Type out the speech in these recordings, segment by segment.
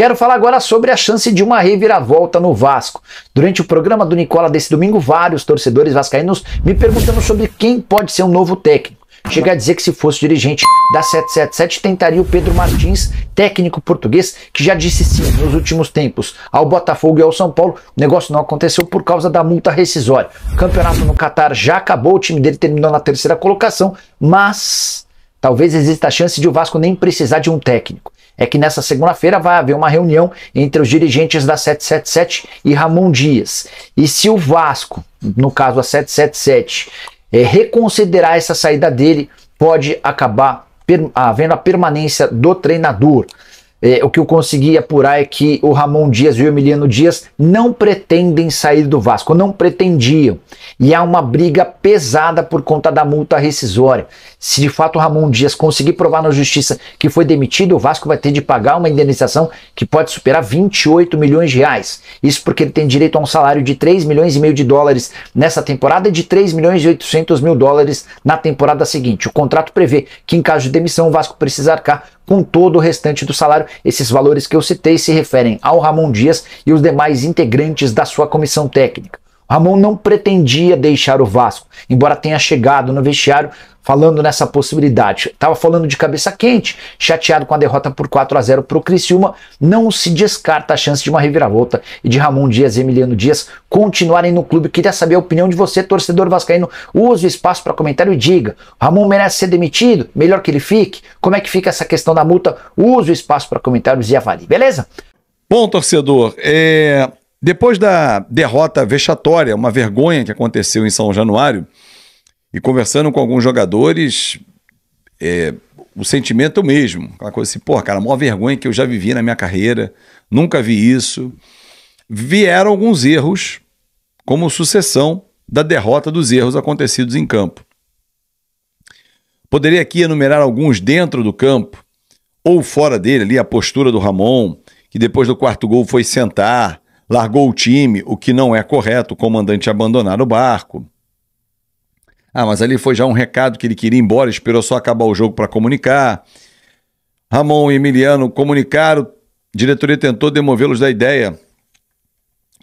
Quero falar agora sobre a chance de uma reviravolta no Vasco. Durante o programa do Nicola desse domingo, vários torcedores vascaínos me perguntando sobre quem pode ser o um novo técnico. Chega a dizer que se fosse dirigente da 777, tentaria o Pedro Martins, técnico português, que já disse sim nos últimos tempos ao Botafogo e ao São Paulo. O negócio não aconteceu por causa da multa rescisória. O campeonato no Catar já acabou, o time dele terminou na terceira colocação, mas talvez exista a chance de o Vasco nem precisar de um técnico é que nessa segunda-feira vai haver uma reunião entre os dirigentes da 777 e Ramon Dias. E se o Vasco, no caso a 777, é, eh, reconsiderar essa saída dele, pode acabar havendo a permanência do treinador. É, o que eu consegui apurar é que o Ramon Dias e o Emiliano Dias não pretendem sair do Vasco, não pretendiam. E há uma briga pesada por conta da multa rescisória. Se de fato o Ramon Dias conseguir provar na justiça que foi demitido, o Vasco vai ter de pagar uma indenização que pode superar 28 milhões de reais. Isso porque ele tem direito a um salário de 3 milhões e meio de dólares nessa temporada e de 3 milhões e 800 mil dólares na temporada seguinte. O contrato prevê que em caso de demissão o Vasco precisa arcar com todo o restante do salário. Esses valores que eu citei se referem ao Ramon Dias e os demais integrantes da sua comissão técnica. Ramon não pretendia deixar o Vasco, embora tenha chegado no vestiário falando nessa possibilidade. Estava falando de cabeça quente, chateado com a derrota por 4 a 0 para o Criciúma. Não se descarta a chance de uma reviravolta e de Ramon Dias e Emiliano Dias continuarem no clube. Queria saber a opinião de você, torcedor vascaíno. Use o espaço para comentário e diga: Ramon merece ser demitido? Melhor que ele fique? Como é que fica essa questão da multa? Use o espaço para comentários e avalie, beleza? Bom, torcedor, é depois da derrota vexatória, uma vergonha que aconteceu em São Januário, e conversando com alguns jogadores, é, o sentimento é mesmo. Aquela coisa assim, pô, cara, a maior vergonha que eu já vivi na minha carreira, nunca vi isso. Vieram alguns erros como sucessão da derrota dos erros acontecidos em campo. Poderia aqui enumerar alguns dentro do campo ou fora dele, ali a postura do Ramon, que depois do quarto gol foi sentar, largou o time, o que não é correto, o comandante abandonar o barco. Ah, mas ali foi já um recado que ele queria ir embora, esperou só acabar o jogo para comunicar. Ramon e Emiliano comunicaram, a diretoria tentou demovê-los da ideia.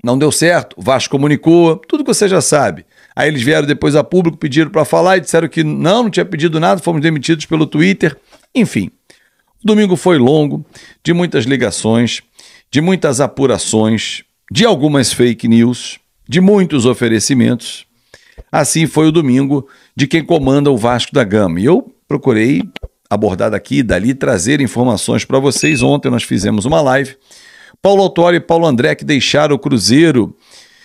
Não deu certo, Vasco comunicou, tudo que você já sabe. Aí eles vieram depois a público, pediram para falar e disseram que não, não tinha pedido nada, fomos demitidos pelo Twitter. Enfim, o domingo foi longo, de muitas ligações, de muitas apurações, de algumas fake news, de muitos oferecimentos. Assim foi o domingo de quem comanda o Vasco da Gama. E eu procurei abordar daqui e dali, trazer informações para vocês. Ontem nós fizemos uma live. Paulo Autori e Paulo André que deixaram o Cruzeiro.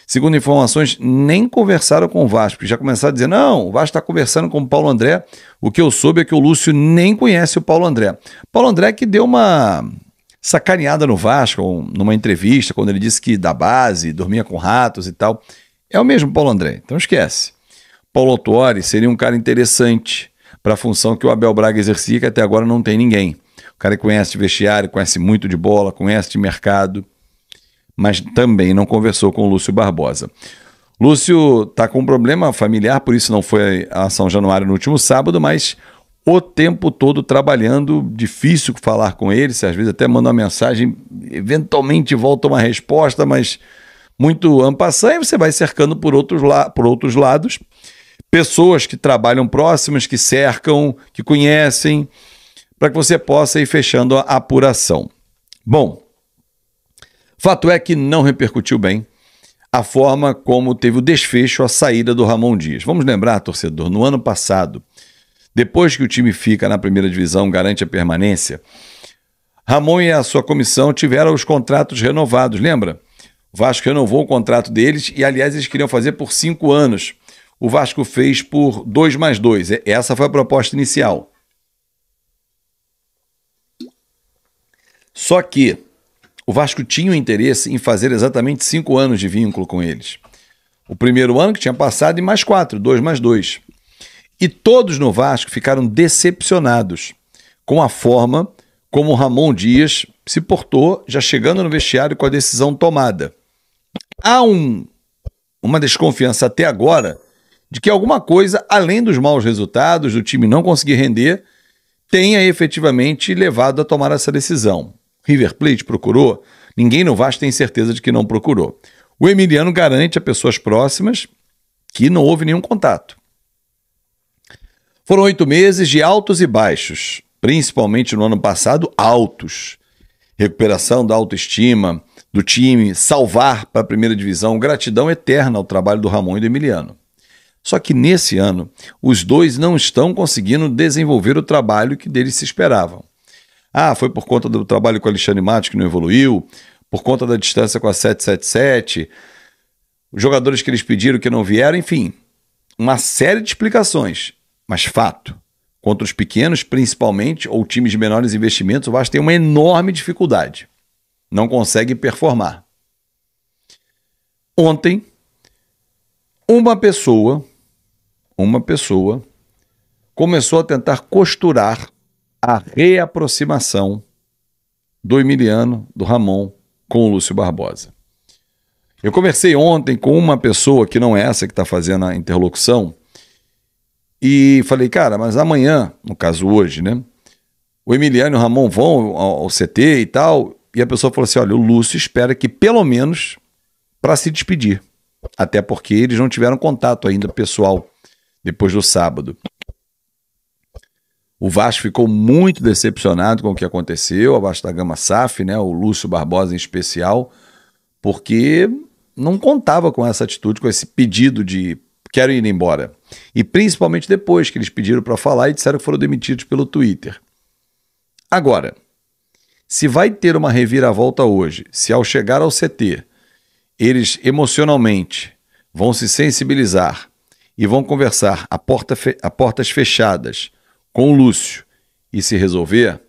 Segundo informações, nem conversaram com o Vasco. Já começaram a dizer: não, o Vasco está conversando com o Paulo André. O que eu soube é que o Lúcio nem conhece o Paulo André. Paulo André que deu uma sacaneada no Vasco, numa entrevista, quando ele disse que da base, dormia com ratos e tal. É o mesmo Paulo André, então esquece. Paulo Otuori seria um cara interessante para a função que o Abel Braga exercia, que até agora não tem ninguém. O cara que conhece de vestiário, conhece muito de bola, conhece de mercado, mas também não conversou com o Lúcio Barbosa. Lúcio está com um problema familiar, por isso não foi a São Januário no último sábado, mas o tempo todo trabalhando, difícil falar com eles, às vezes até manda uma mensagem, eventualmente volta uma resposta, mas muito ampassã, e você vai cercando por outros, la por outros lados pessoas que trabalham próximas, que cercam, que conhecem, para que você possa ir fechando a apuração. Bom, fato é que não repercutiu bem a forma como teve o desfecho, a saída do Ramon Dias. Vamos lembrar, torcedor, no ano passado, depois que o time fica na primeira divisão, garante a permanência, Ramon e a sua comissão tiveram os contratos renovados, lembra? O Vasco renovou o contrato deles e, aliás, eles queriam fazer por cinco anos. O Vasco fez por dois mais dois. Essa foi a proposta inicial. Só que o Vasco tinha o interesse em fazer exatamente cinco anos de vínculo com eles. O primeiro ano que tinha passado e mais quatro, dois mais dois. E todos no Vasco ficaram decepcionados com a forma como Ramon Dias se portou, já chegando no vestiário com a decisão tomada. Há um, uma desconfiança até agora de que alguma coisa, além dos maus resultados, do time não conseguir render, tenha efetivamente levado a tomar essa decisão. River Plate procurou? Ninguém no Vasco tem certeza de que não procurou. O Emiliano garante a pessoas próximas que não houve nenhum contato. Foram oito meses de altos e baixos, principalmente no ano passado, altos. Recuperação da autoestima do time, salvar para a primeira divisão, gratidão eterna ao trabalho do Ramon e do Emiliano. Só que nesse ano, os dois não estão conseguindo desenvolver o trabalho que deles se esperavam. Ah, foi por conta do trabalho com o Alexandre Matos que não evoluiu, por conta da distância com a 777, os jogadores que eles pediram que não vieram, enfim, uma série de explicações. Mas fato, contra os pequenos, principalmente, ou times de menores investimentos, o Vasco tem uma enorme dificuldade. Não consegue performar. Ontem, uma pessoa, uma pessoa, começou a tentar costurar a reaproximação do Emiliano, do Ramon, com o Lúcio Barbosa. Eu conversei ontem com uma pessoa que não é essa que está fazendo a interlocução, e falei, cara, mas amanhã, no caso hoje, né? O Emiliano e o Ramon vão ao, ao CT e tal. E a pessoa falou assim: olha, o Lúcio espera que pelo menos para se despedir. Até porque eles não tiveram contato ainda pessoal depois do sábado. O Vasco ficou muito decepcionado com o que aconteceu, a Vasco da Gama SAF, né, o Lúcio Barbosa em especial, porque não contava com essa atitude, com esse pedido de quero ir embora. E principalmente depois que eles pediram para falar e disseram que foram demitidos pelo Twitter. Agora, se vai ter uma reviravolta hoje, se ao chegar ao CT eles emocionalmente vão se sensibilizar e vão conversar a, porta a portas fechadas com o Lúcio e se resolver,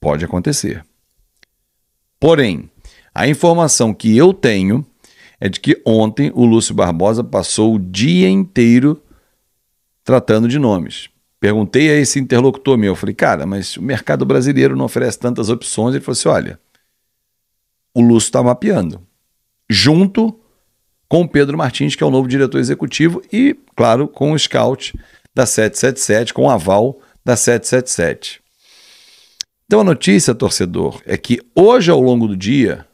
pode acontecer. Porém, a informação que eu tenho é de que ontem o Lúcio Barbosa passou o dia inteiro tratando de nomes. Perguntei a esse interlocutor meu, falei, cara, mas o mercado brasileiro não oferece tantas opções. Ele falou assim: olha, o Lúcio está mapeando, junto com o Pedro Martins, que é o novo diretor executivo, e, claro, com o scout da 777, com o aval da 777. Então a notícia, torcedor, é que hoje ao longo do dia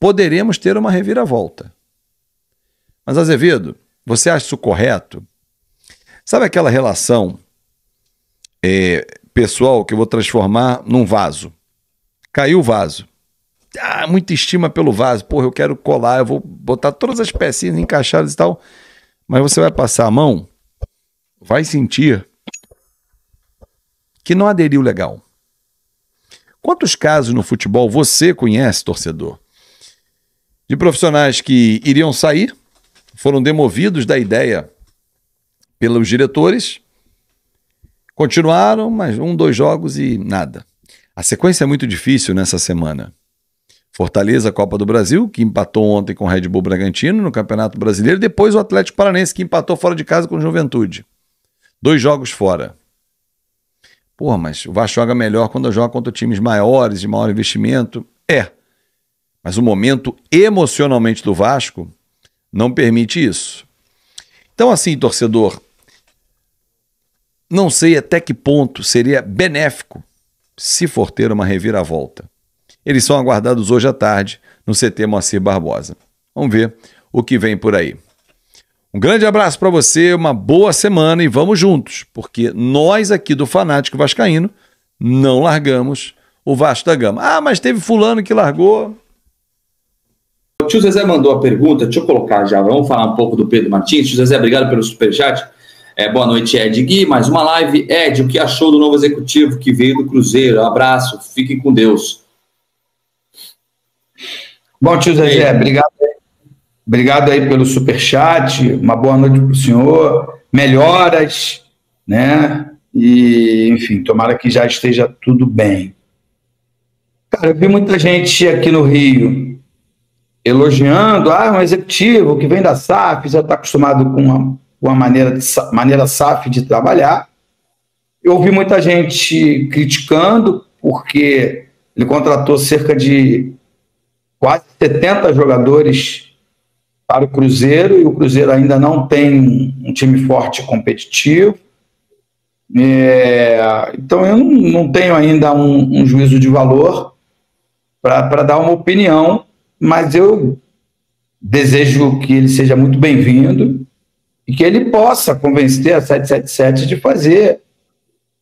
poderemos ter uma reviravolta. Mas, Azevedo, você acha isso correto? Sabe aquela relação é, pessoal que eu vou transformar num vaso? Caiu o vaso. Ah, muita estima pelo vaso. Porra, eu quero colar, eu vou botar todas as pecinhas encaixadas e tal. Mas você vai passar a mão, vai sentir que não aderiu legal. Quantos casos no futebol você conhece, torcedor, de profissionais que iriam sair foram demovidos da ideia pelos diretores. Continuaram, mas um, dois jogos e nada. A sequência é muito difícil nessa semana. Fortaleza, Copa do Brasil, que empatou ontem com o Red Bull Bragantino no Campeonato Brasileiro, depois o Atlético Paranense, que empatou fora de casa com o Juventude. Dois jogos fora. Pô, mas o Vasco joga melhor quando joga contra times maiores, de maior investimento. É. Mas o momento emocionalmente do Vasco não permite isso. Então, assim, torcedor, não sei até que ponto seria benéfico se for ter uma reviravolta. Eles são aguardados hoje à tarde no CT Moacir Barbosa. Vamos ver o que vem por aí. Um grande abraço para você, uma boa semana e vamos juntos, porque nós aqui do Fanático Vascaíno não largamos o Vasco da Gama. Ah, mas teve fulano que largou. O tio Zezé mandou a pergunta, deixa eu colocar já, vamos falar um pouco do Pedro Martins. Tio Zezé, obrigado pelo superchat. É, boa noite, Ed Gui, mais uma live. Ed, o que achou do novo executivo que veio do Cruzeiro? Um abraço, fiquem com Deus. Bom, tio Zezé, obrigado, obrigado aí pelo superchat, uma boa noite para o senhor, melhoras, né? E, enfim, tomara que já esteja tudo bem. Cara, eu vi muita gente aqui no Rio elogiando, ah, é um executivo que vem da SAF, já está acostumado com uma, uma maneira, maneira SAF de trabalhar. Eu ouvi muita gente criticando, porque ele contratou cerca de quase 70 jogadores para o Cruzeiro, e o Cruzeiro ainda não tem um time forte competitivo. É, então eu não, não tenho ainda um, um juízo de valor para dar uma opinião mas eu desejo que ele seja muito bem-vindo e que ele possa convencer a 777 de fazer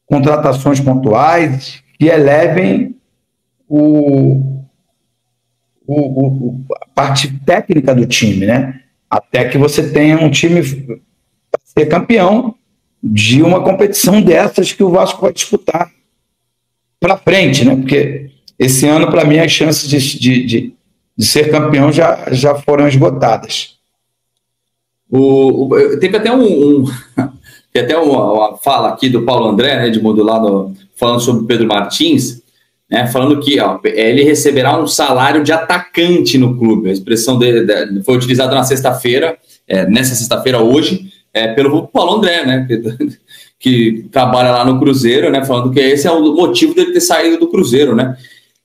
contratações pontuais que elevem o, o, o, a parte técnica do time, né? Até que você tenha um time para ser campeão de uma competição dessas que o Vasco vai disputar para frente, né? Porque esse ano, para mim, as chances de, de, de de ser campeão já, já foram esgotadas. O, o teve até um, um tem até uma, uma, fala aqui do Paulo André, né, de modulado, falando sobre o Pedro Martins, né, falando que ó, é, ele receberá um salário de atacante no clube. A expressão dele de, foi utilizada na sexta-feira, é, nessa sexta-feira hoje, é, pelo Paulo André, né, que, que trabalha lá no Cruzeiro, né, falando que esse é o motivo dele ter saído do Cruzeiro, né,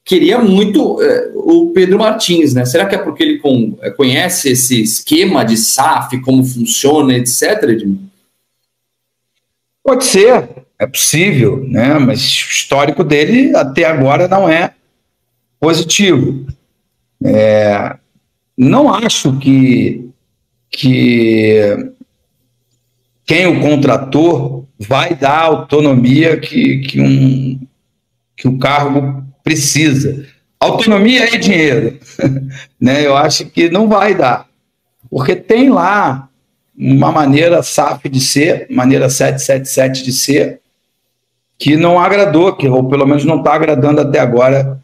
queria muito é, o Pedro Martins, né? Será que é porque ele com, é, conhece esse esquema de SAF, como funciona, etc, Edmundo? Pode ser, é possível, né? Mas o histórico dele até agora não é positivo. É, não acho que, que quem o contratou vai dar a autonomia que, que, um, que o cargo precisa. Autonomia é dinheiro. né? Eu acho que não vai dar. Porque tem lá uma maneira SAF de ser, maneira 777 de ser, que não agradou, que, ou pelo menos não está agradando até agora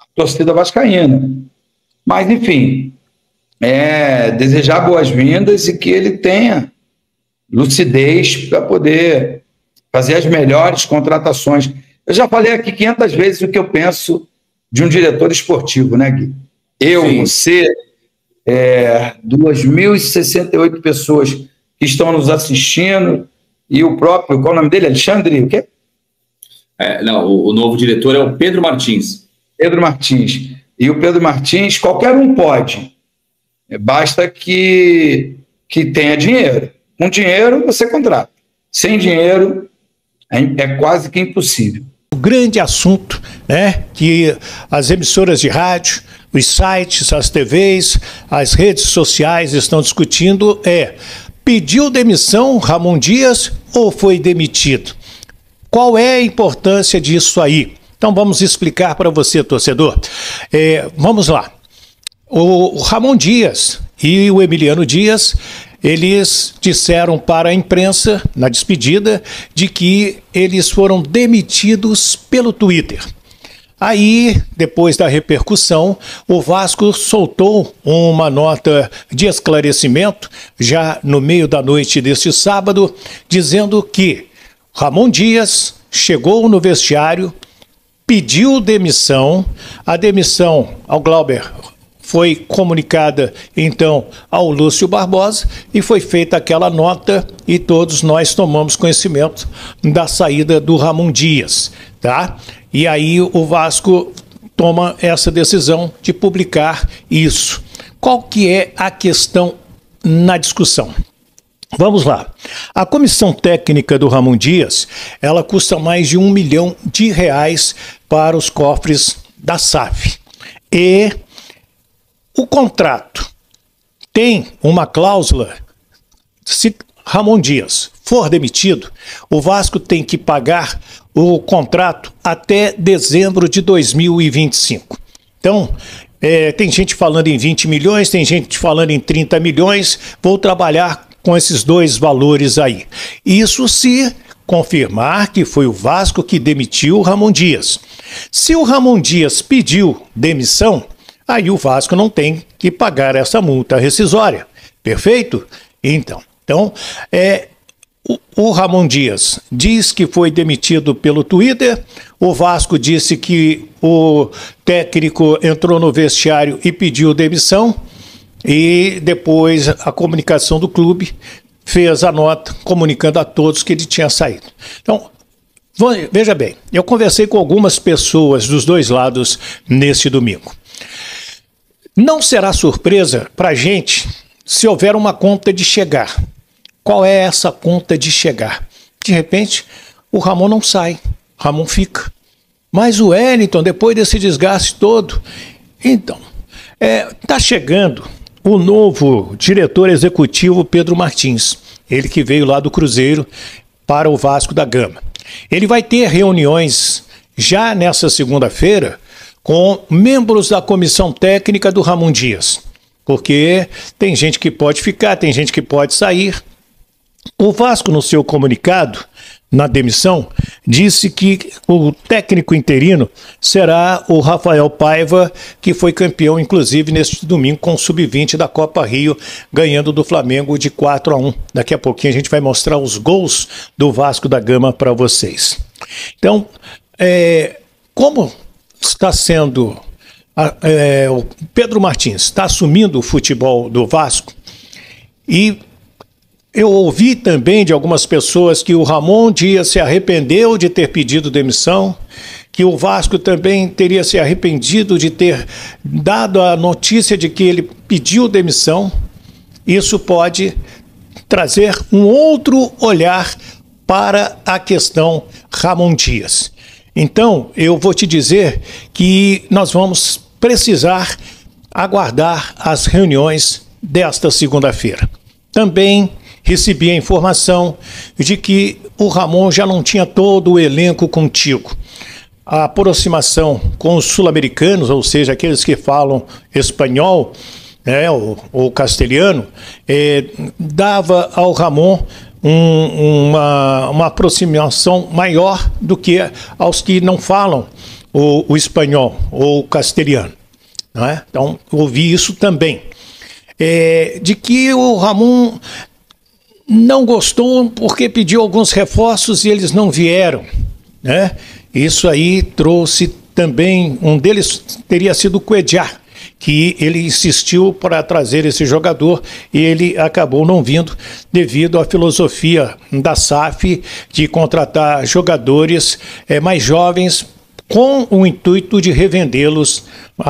a torcida vascaína. Mas, enfim, é, desejar boas-vindas e que ele tenha lucidez para poder fazer as melhores contratações. Eu já falei aqui 500 vezes o que eu penso de um diretor esportivo, né, Gui? Eu, Sim. você, é, 2.068 pessoas que estão nos assistindo e o próprio, qual é o nome dele? Alexandre, o quê? É, não, o, o novo diretor é o Pedro Martins. Pedro Martins. E o Pedro Martins, qualquer um pode. É, basta que, que tenha dinheiro. Com dinheiro, você contrata. Sem dinheiro, é, é quase que impossível grande assunto, né? Que as emissoras de rádio, os sites, as TVs, as redes sociais estão discutindo é: pediu demissão Ramon Dias ou foi demitido? Qual é a importância disso aí? Então vamos explicar para você, torcedor. É, vamos lá. O Ramon Dias e o Emiliano Dias eles disseram para a imprensa, na despedida, de que eles foram demitidos pelo Twitter. Aí, depois da repercussão, o Vasco soltou uma nota de esclarecimento, já no meio da noite deste sábado, dizendo que Ramon Dias chegou no vestiário, pediu demissão, a demissão ao Glauber foi comunicada então ao Lúcio Barbosa e foi feita aquela nota e todos nós tomamos conhecimento da saída do Ramon Dias, tá? E aí o Vasco toma essa decisão de publicar isso. Qual que é a questão na discussão? Vamos lá. A comissão técnica do Ramon Dias, ela custa mais de um milhão de reais para os cofres da SAF. E o contrato tem uma cláusula. Se Ramon Dias for demitido, o Vasco tem que pagar o contrato até dezembro de 2025. Então, é, tem gente falando em 20 milhões, tem gente falando em 30 milhões. Vou trabalhar com esses dois valores aí. Isso se confirmar que foi o Vasco que demitiu o Ramon Dias. Se o Ramon Dias pediu demissão, aí o Vasco não tem que pagar essa multa rescisória. Perfeito? Então, então é, o, o Ramon Dias diz que foi demitido pelo Twitter, o Vasco disse que o técnico entrou no vestiário e pediu demissão, e depois a comunicação do clube fez a nota comunicando a todos que ele tinha saído. Então, veja bem, eu conversei com algumas pessoas dos dois lados neste domingo. Não será surpresa para a gente se houver uma conta de chegar. Qual é essa conta de chegar? De repente, o Ramon não sai, Ramon fica. Mas o Wellington, depois desse desgaste todo, então, está é, tá chegando o novo diretor executivo Pedro Martins, ele que veio lá do Cruzeiro para o Vasco da Gama. Ele vai ter reuniões já nessa segunda-feira com membros da comissão técnica do Ramon Dias. Porque tem gente que pode ficar, tem gente que pode sair. O Vasco, no seu comunicado, na demissão, disse que o técnico interino será o Rafael Paiva, que foi campeão, inclusive, neste domingo com o Sub-20 da Copa Rio, ganhando do Flamengo de 4 a 1. Daqui a pouquinho a gente vai mostrar os gols do Vasco da Gama para vocês. Então, é, como está sendo. É, o Pedro Martins está assumindo o futebol do Vasco e eu ouvi também de algumas pessoas que o Ramon Dias se arrependeu de ter pedido demissão, que o Vasco também teria se arrependido de ter dado a notícia de que ele pediu demissão. Isso pode trazer um outro olhar para a questão Ramon Dias. Então, eu vou te dizer que nós vamos precisar aguardar as reuniões desta segunda-feira. Também recebi a informação de que o Ramon já não tinha todo o elenco contigo. A aproximação com os sul-americanos, ou seja, aqueles que falam espanhol, né, ou, ou castelhano, eh, dava ao Ramon um, uma, uma aproximação maior do que aos que não falam o, o espanhol ou o castelhano. É? Então, ouvi isso também. É, de que o Ramon não gostou porque pediu alguns reforços e eles não vieram. Né? Isso aí trouxe também, um deles teria sido o Cuejá, que ele insistiu para trazer esse jogador e ele acabou não vindo devido à filosofia da SAF de contratar jogadores é, mais jovens com o intuito de revendê-los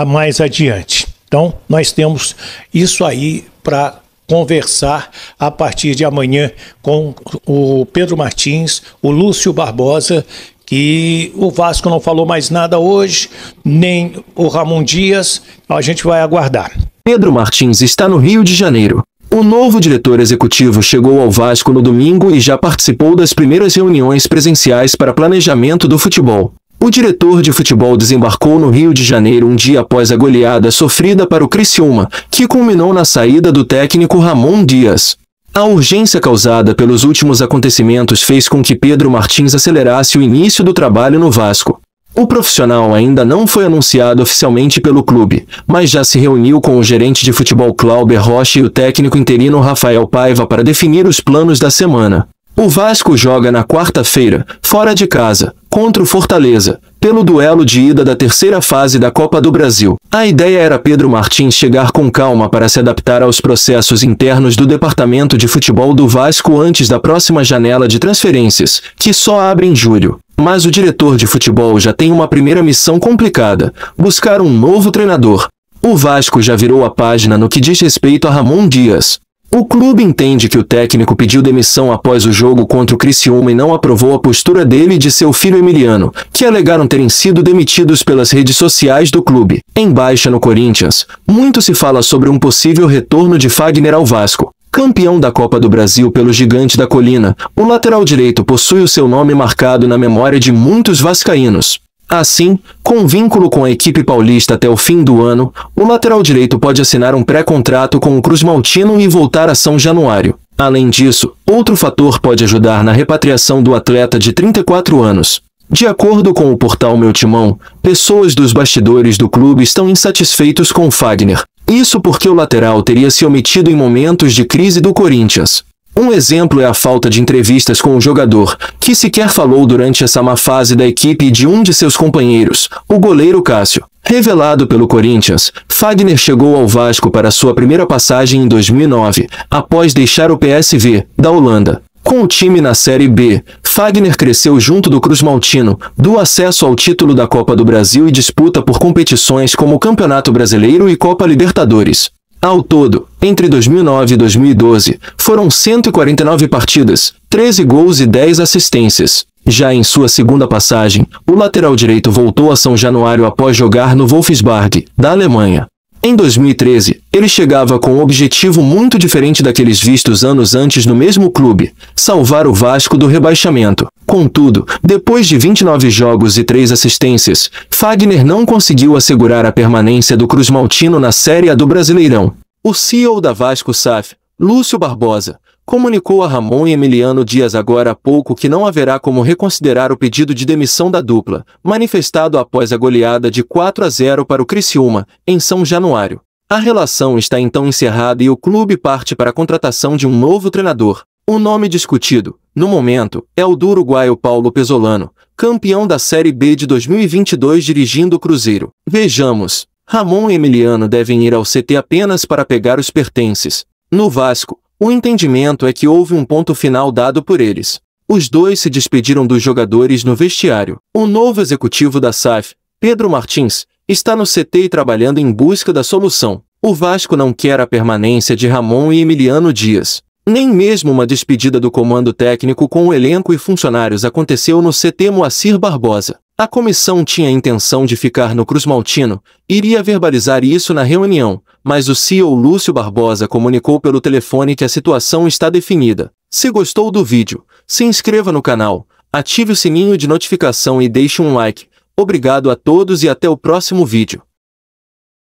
mais adiante. Então, nós temos isso aí para conversar a partir de amanhã com o Pedro Martins, o Lúcio Barbosa que o Vasco não falou mais nada hoje, nem o Ramon Dias. A gente vai aguardar. Pedro Martins está no Rio de Janeiro. O novo diretor executivo chegou ao Vasco no domingo e já participou das primeiras reuniões presenciais para planejamento do futebol. O diretor de futebol desembarcou no Rio de Janeiro um dia após a goleada sofrida para o Criciúma, que culminou na saída do técnico Ramon Dias. A urgência causada pelos últimos acontecimentos fez com que Pedro Martins acelerasse o início do trabalho no Vasco. O profissional ainda não foi anunciado oficialmente pelo clube, mas já se reuniu com o gerente de futebol Clauber Rocha e o técnico interino Rafael Paiva para definir os planos da semana. O Vasco joga na quarta-feira, fora de casa, contra o Fortaleza, pelo duelo de ida da terceira fase da Copa do Brasil. A ideia era Pedro Martins chegar com calma para se adaptar aos processos internos do departamento de futebol do Vasco antes da próxima janela de transferências, que só abre em julho. Mas o diretor de futebol já tem uma primeira missão complicada: buscar um novo treinador. O Vasco já virou a página no que diz respeito a Ramon Dias, o clube entende que o técnico pediu demissão após o jogo contra o Criciúma e não aprovou a postura dele e de seu filho Emiliano, que alegaram terem sido demitidos pelas redes sociais do clube. Em baixa no Corinthians, muito se fala sobre um possível retorno de Fagner ao Vasco. Campeão da Copa do Brasil pelo Gigante da Colina, o lateral direito possui o seu nome marcado na memória de muitos vascaínos. Assim, com vínculo com a equipe paulista até o fim do ano, o lateral direito pode assinar um pré-contrato com o Cruz Maltino e voltar a São Januário. Além disso, outro fator pode ajudar na repatriação do atleta de 34 anos. De acordo com o portal Meu Timão, pessoas dos bastidores do clube estão insatisfeitos com Fagner. Isso porque o lateral teria se omitido em momentos de crise do Corinthians. Um exemplo é a falta de entrevistas com o jogador, que sequer falou durante essa má fase da equipe de um de seus companheiros, o goleiro Cássio. Revelado pelo Corinthians, Fagner chegou ao Vasco para sua primeira passagem em 2009, após deixar o PSV, da Holanda. Com o time na Série B, Fagner cresceu junto do Cruz Maltino, do acesso ao título da Copa do Brasil e disputa por competições como Campeonato Brasileiro e Copa Libertadores. Ao todo, entre 2009 e 2012, foram 149 partidas, 13 gols e 10 assistências. Já em sua segunda passagem, o lateral direito voltou a São Januário após jogar no Wolfsburg, da Alemanha. Em 2013, ele chegava com um objetivo muito diferente daqueles vistos anos antes no mesmo clube, salvar o Vasco do rebaixamento. Contudo, depois de 29 jogos e 3 assistências, Fagner não conseguiu assegurar a permanência do Cruz Maltino na Série A do Brasileirão. O CEO da Vasco SAF, Lúcio Barbosa, comunicou a Ramon e Emiliano Dias agora há pouco que não haverá como reconsiderar o pedido de demissão da dupla, manifestado após a goleada de 4 a 0 para o Criciúma, em São Januário. A relação está então encerrada e o clube parte para a contratação de um novo treinador, o nome discutido, no momento, é o do uruguaio Paulo Pesolano, campeão da Série B de 2022 dirigindo o Cruzeiro. Vejamos, Ramon e Emiliano devem ir ao CT apenas para pegar os pertences. No Vasco, o entendimento é que houve um ponto final dado por eles. Os dois se despediram dos jogadores no vestiário. O novo executivo da SAF, Pedro Martins, está no CT e trabalhando em busca da solução. O Vasco não quer a permanência de Ramon e Emiliano Dias. Nem mesmo uma despedida do comando técnico com o elenco e funcionários aconteceu no CT Moacir Barbosa. A comissão tinha a intenção de ficar no Cruz Maltino, iria verbalizar isso na reunião, mas o CEO Lúcio Barbosa comunicou pelo telefone que a situação está definida. Se gostou do vídeo, se inscreva no canal, ative o sininho de notificação e deixe um like. Obrigado a todos e até o próximo vídeo.